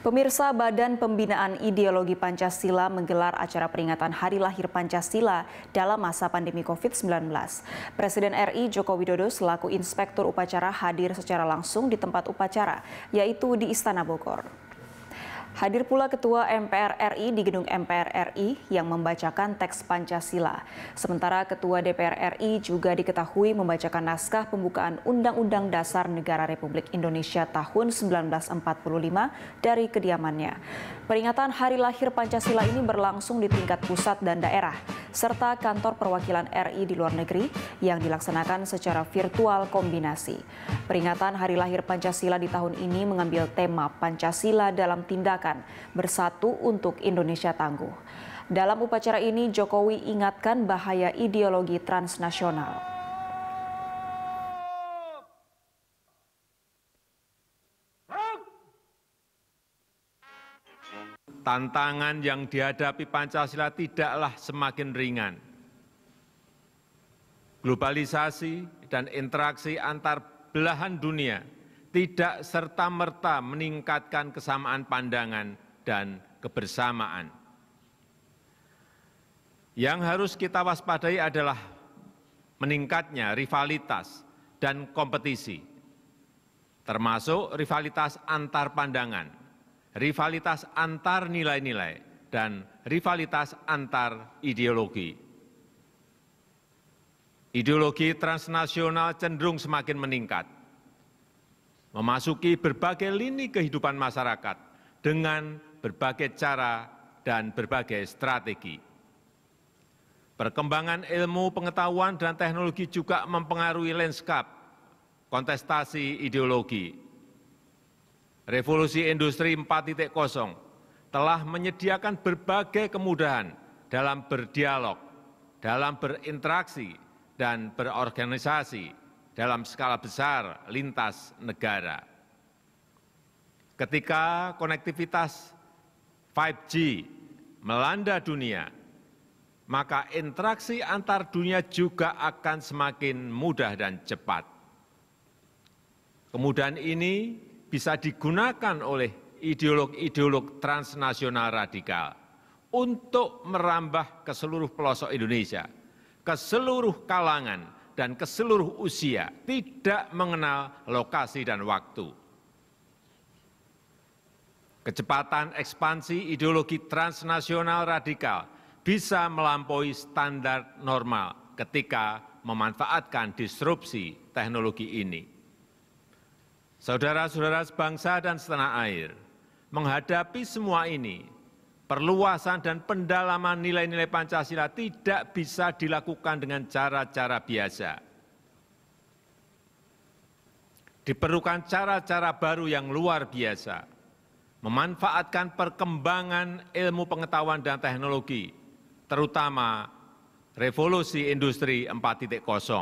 Pemirsa Badan Pembinaan Ideologi Pancasila menggelar acara peringatan Hari Lahir Pancasila dalam masa pandemi COVID-19. Presiden RI Joko Widodo selaku Inspektur Upacara hadir secara langsung di tempat upacara, yaitu di Istana Bogor. Hadir pula Ketua MPR RI di Gedung MPR RI yang membacakan teks Pancasila. Sementara Ketua DPR RI juga diketahui membacakan naskah pembukaan Undang-Undang Dasar Negara Republik Indonesia tahun 1945 dari kediamannya. Peringatan Hari Lahir Pancasila ini berlangsung di tingkat pusat dan daerah serta kantor perwakilan RI di luar negeri yang dilaksanakan secara virtual kombinasi. Peringatan Hari Lahir Pancasila di tahun ini mengambil tema Pancasila dalam tindakan bersatu untuk Indonesia tangguh. Dalam upacara ini, Jokowi ingatkan bahaya ideologi transnasional. tantangan yang dihadapi pancasila tidaklah semakin ringan. Globalisasi dan interaksi antar belahan dunia tidak serta-merta meningkatkan kesamaan pandangan dan kebersamaan. Yang harus kita waspadai adalah meningkatnya rivalitas dan kompetisi, termasuk rivalitas antar pandangan rivalitas antar nilai-nilai, dan rivalitas antar ideologi. Ideologi transnasional cenderung semakin meningkat, memasuki berbagai lini kehidupan masyarakat dengan berbagai cara dan berbagai strategi. Perkembangan ilmu pengetahuan dan teknologi juga mempengaruhi lanskap kontestasi ideologi revolusi industri 4.0 telah menyediakan berbagai kemudahan dalam berdialog, dalam berinteraksi, dan berorganisasi dalam skala besar lintas negara. Ketika konektivitas 5G melanda dunia, maka interaksi antar dunia juga akan semakin mudah dan cepat. Kemudahan ini bisa digunakan oleh ideolog-ideolog transnasional radikal untuk merambah ke seluruh pelosok Indonesia, ke seluruh kalangan, dan ke seluruh usia, tidak mengenal lokasi dan waktu. Kecepatan ekspansi ideologi transnasional radikal bisa melampaui standar normal ketika memanfaatkan disrupsi teknologi ini Saudara-saudara sebangsa dan setanah air, menghadapi semua ini, perluasan dan pendalaman nilai-nilai Pancasila tidak bisa dilakukan dengan cara-cara biasa. Diperlukan cara-cara baru yang luar biasa, memanfaatkan perkembangan ilmu pengetahuan dan teknologi, terutama revolusi industri 4.0.